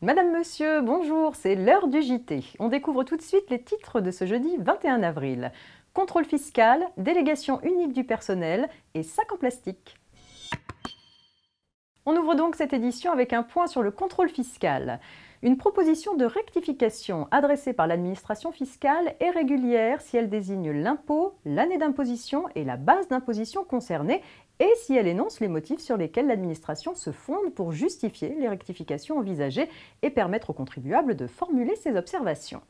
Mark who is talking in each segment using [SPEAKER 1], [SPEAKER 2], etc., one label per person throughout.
[SPEAKER 1] Madame, Monsieur, bonjour, c'est l'heure du JT. On découvre tout de suite les titres de ce jeudi 21 avril. Contrôle fiscal, délégation unique du personnel et sac en plastique. On ouvre donc cette édition avec un point sur le contrôle fiscal. Une proposition de rectification adressée par l'administration fiscale est régulière si elle désigne l'impôt, l'année d'imposition et la base d'imposition concernée et si elle énonce les motifs sur lesquels l'administration se fonde pour justifier les rectifications envisagées et permettre aux contribuables de formuler ses observations.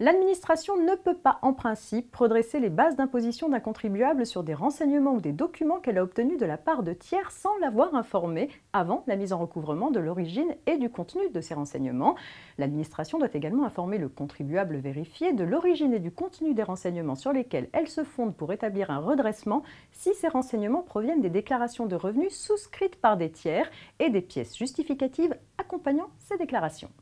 [SPEAKER 1] L'administration ne peut pas, en principe, redresser les bases d'imposition d'un contribuable sur des renseignements ou des documents qu'elle a obtenus de la part de tiers sans l'avoir informé avant la mise en recouvrement de l'origine et du contenu de ces renseignements. L'administration doit également informer le contribuable vérifié de l'origine et du contenu des renseignements sur lesquels elle se fonde pour établir un redressement si ces renseignements proviennent des déclarations de revenus souscrites par des tiers et des pièces justificatives accompagnant ces déclarations.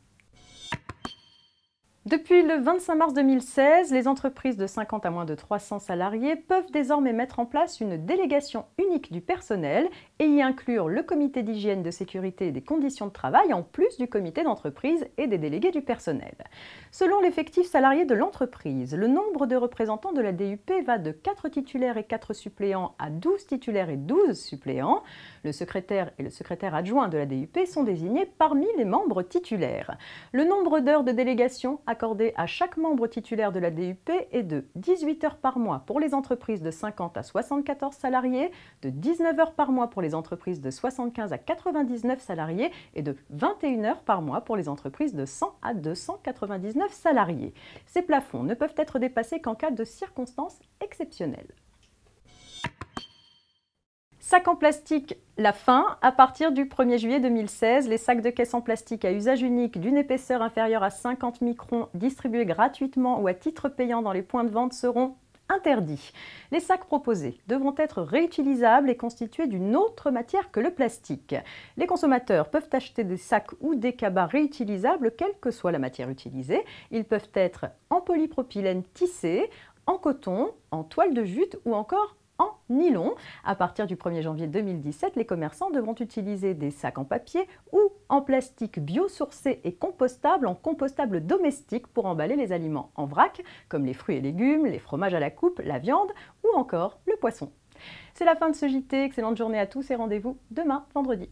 [SPEAKER 1] Depuis le 25 mars 2016, les entreprises de 50 à moins de 300 salariés peuvent désormais mettre en place une délégation unique du personnel et y inclure le comité d'hygiène, de sécurité et des conditions de travail en plus du comité d'entreprise et des délégués du personnel. Selon l'effectif salarié de l'entreprise, le nombre de représentants de la DUP va de 4 titulaires et 4 suppléants à 12 titulaires et 12 suppléants. Le secrétaire et le secrétaire adjoint de la DUP sont désignés parmi les membres titulaires. Le nombre d'heures de délégation a à chaque membre titulaire de la DUP est de 18 heures par mois pour les entreprises de 50 à 74 salariés, de 19 heures par mois pour les entreprises de 75 à 99 salariés et de 21 heures par mois pour les entreprises de 100 à 299 salariés. Ces plafonds ne peuvent être dépassés qu'en cas de circonstances exceptionnelles. Sacs en plastique, la fin. À partir du 1er juillet 2016, les sacs de caisse en plastique à usage unique d'une épaisseur inférieure à 50 microns distribués gratuitement ou à titre payant dans les points de vente seront interdits. Les sacs proposés devront être réutilisables et constitués d'une autre matière que le plastique. Les consommateurs peuvent acheter des sacs ou des cabas réutilisables, quelle que soit la matière utilisée. Ils peuvent être en polypropylène tissé, en coton, en toile de jute ou encore long. À partir du 1er janvier 2017, les commerçants devront utiliser des sacs en papier ou en plastique biosourcé et compostable en compostable domestique pour emballer les aliments en vrac, comme les fruits et légumes, les fromages à la coupe, la viande ou encore le poisson. C'est la fin de ce JT, excellente journée à tous et rendez-vous demain vendredi.